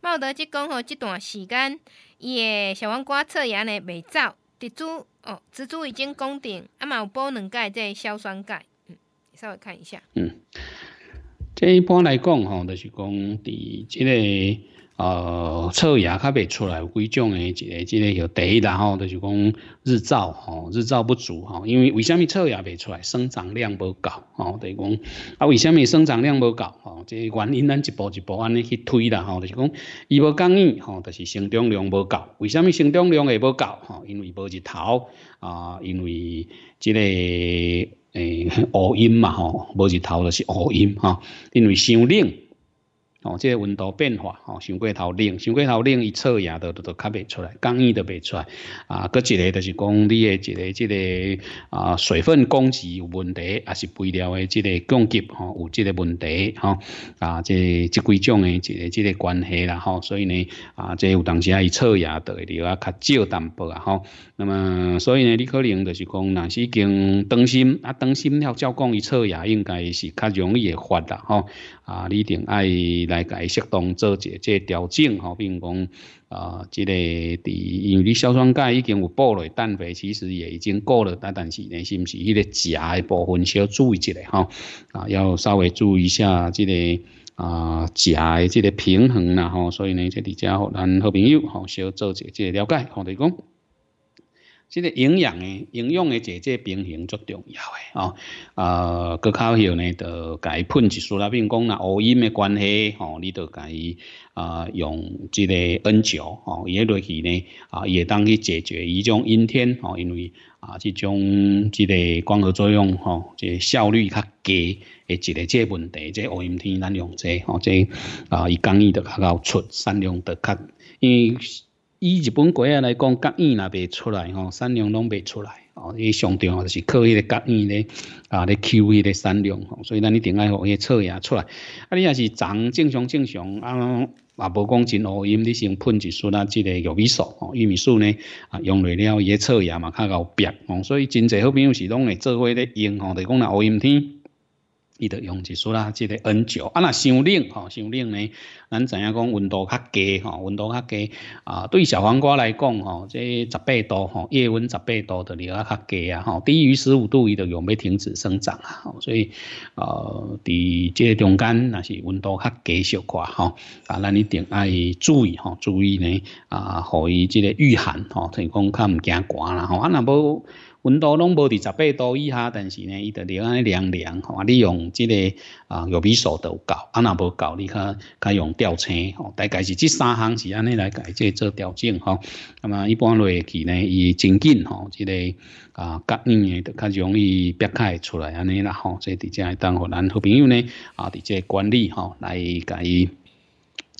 茂德即讲吼，即段时间，伊个小黄瓜测芽呢袂走，蜘蛛哦，蜘蛛已经攻顶，啊，嘛有补两钙即个硝酸钙，嗯，稍微看一下，嗯，这一般来讲吼，就是讲伫即个。呃，测芽卡袂出来，有几种诶？即个即个第一，然后就是讲日照吼，日照不足吼。因为为虾米测芽袂出来，生长量无够吼，就是讲啊，为虾米生长量无够吼，即个原因咱一步一步安尼去推啦吼，就是讲伊无共应吼，就是生长量无够。为虾米生长量会无够吼？因为无日头啊，因为即个诶乌阴嘛吼，无日头就是乌阴吼，因为伤冷。哦，即个温度变化，吼，上过头冷，上过头冷，伊测牙都都都较袂出来，刚温都袂出来，啊，佫一个就是讲，你诶一个即个啊，水分供给有问题，啊，是肥料的即个供给，吼，有即个问题，吼，啊，即即几种的即个即个关系啦，吼，所以呢，啊，即有当时啊爱错牙的，啊较少淡薄啊，吼，那么所以呢，你可能就是讲，若是已经当心，啊，当心了照讲伊测牙，应该是较容易会发啦，吼，啊，你定爱。来，适当做一个即调整吼，并讲啊，即个，伫因为你硝酸钙已经有补了，蛋白其实也已经够了，但但是呢，是毋是迄个钾的部分需要注意一下吼？啊，要稍微注意一下即个啊钾的即个平衡啦吼。所以呢，即滴只，咱好朋友吼，需要做一个即了解，吼，对讲。即个营养诶，营养诶，即个平衡足重要诶，哦，呃，佫靠后呢，就伊喷一输啦，并讲若乌阴诶关系，哦，你就甲伊，呃，用即个 N 胶，哦，伊落去呢，啊，伊会当去解决伊种阴天，哦，因为啊，即种即个光合作用，哦，即效率较低，诶，一个即个问题，即乌阴天咱用者，哦，即啊，伊讲伊着较高出，产量着较，因为。以日本果仔来讲，角烟也袂出来吼，产量拢未出来哦，伊上场哦是靠迄个角烟咧啊咧 Q V 咧产量吼，所以咱一定爱伊些草芽出来。啊，你若是长正常正常啊，啊无讲真乌阴，你用喷一束啊即个玉米素吼，玉米素呢啊用落了，伊个草芽嘛较 𠰻 白吼，所以真侪好朋友是拢会做伙咧用吼，就讲若乌阴天。伊就用一束啦，即个 N 九啊，若伤冷吼，伤冷呢，咱知影讲温度较低吼，温度较低啊，对小黄瓜来讲吼，即十八度吼，夜温十八度著了啊，较低啊吼，低于十五度伊就用要停止生长啊，所以呃，伫即个中间那是温度较低小寡吼，啊，咱一定爱注意吼，注意呢啊，互伊即个御寒吼，提供较唔惊寒啦吼，啊，若要。温度拢无伫十八度以下，但是呢，伊就安尼凉凉。吼，你用即个啊，油笔手都够，啊若无够，你看，佮用吊车吼，大概是即三项是安尼来解这做调整吼。啊，嘛一般落去呢，伊真紧吼，即个啊，较嗯，就较容易避开出来安尼啦吼。即伫这当互咱好朋友呢，啊，伫这管理吼来佮伊。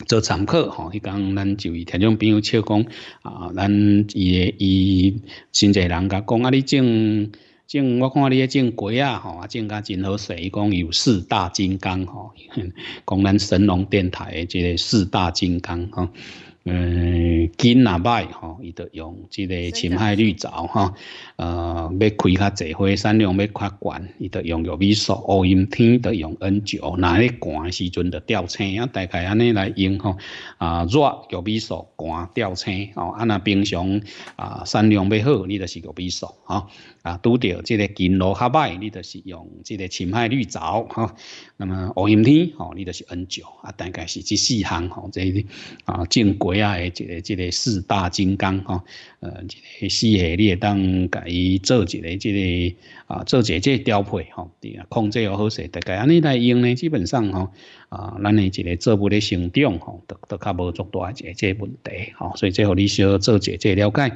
做参考吼，迄工咱就以听种朋友笑讲，啊，咱伊诶伊真侪人甲讲，啊，你种种，我看你咧种瓜啊吼，种甲真好势，伊讲有四大金刚吼，讲咱神龙电台诶，即个四大金刚吼。嗯，金若歹吼，伊得用即个青海绿藻吼，呃，要开较侪花，产量要较悬，伊得用玉米素。乌阴天得用 N 九，那咧寒时阵的吊青，啊大概安尼来用吼，啊，热玉米素，寒吊青，哦，啊那平常啊，产量要好，你就是玉米素哈。啊，拄着即个金路较歹，你就是用即个青海绿藻哈。那么乌阴天，哦，你就是 N 九，啊，大概是即四项，吼，这啊正规。不要一个一个四大金刚吼，呃，四个你会当介伊做一个这个啊，做一这调配吼，控制又好势，大概安尼来用呢，基本上吼啊，咱的一个作物的生长吼，都都较无作多一这问题吼，所以这和你要做一这了解。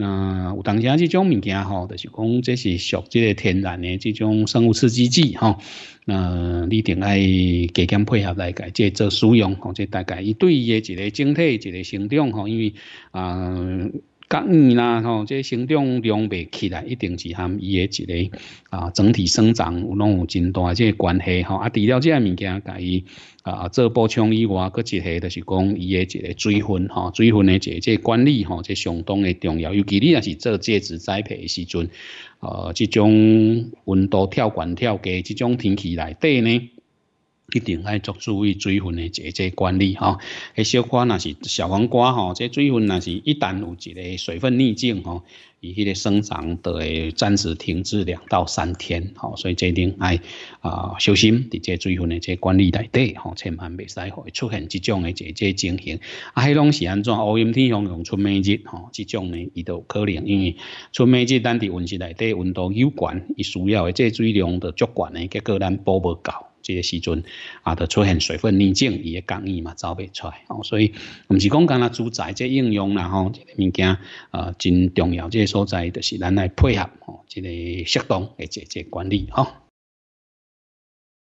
那有当下这种物件吼，就是讲这是属这个天然的这种生物刺激剂哈。那你定爱加强配合来改，即做使用吼，即大概伊对伊的一个整体一个成长吼，因为啊。甲硬啦吼，这生长量未起来，一定是含伊个一个啊整体生长有拢有真大这关系吼。啊，除了这物件，甲伊啊做补充以外，佫一个就是讲伊个一个水分吼，水分的即这管理吼，这相当的重要。尤其你若是做介质栽培的时阵，呃，即种温度跳悬跳低，即种天气内底呢？一定爱作注意水分的这这管理吼。迄小瓜那是小黄瓜吼，这水分呐是一旦有一个水分逆境吼，伊迄个生长就会暂时停滞两到三天吼。所以一定爱啊小心，伫这水分的这管理内底吼，千万袂使会出现即种的这这情形。啊，迄拢是安怎？乌阴天、响阳出梅日吼，即种呢伊都可能因为出梅日，咱伫温室内底温度又悬，伊需要的这水量就足悬的，结果咱补无够。这个时阵啊，就出现水分逆境，伊个根系嘛走袂出来哦，所以我是讲，干阿主宰这应用然后物件呃真重要，这个所在就是咱来配合哦，这个适当诶，节节管理哈。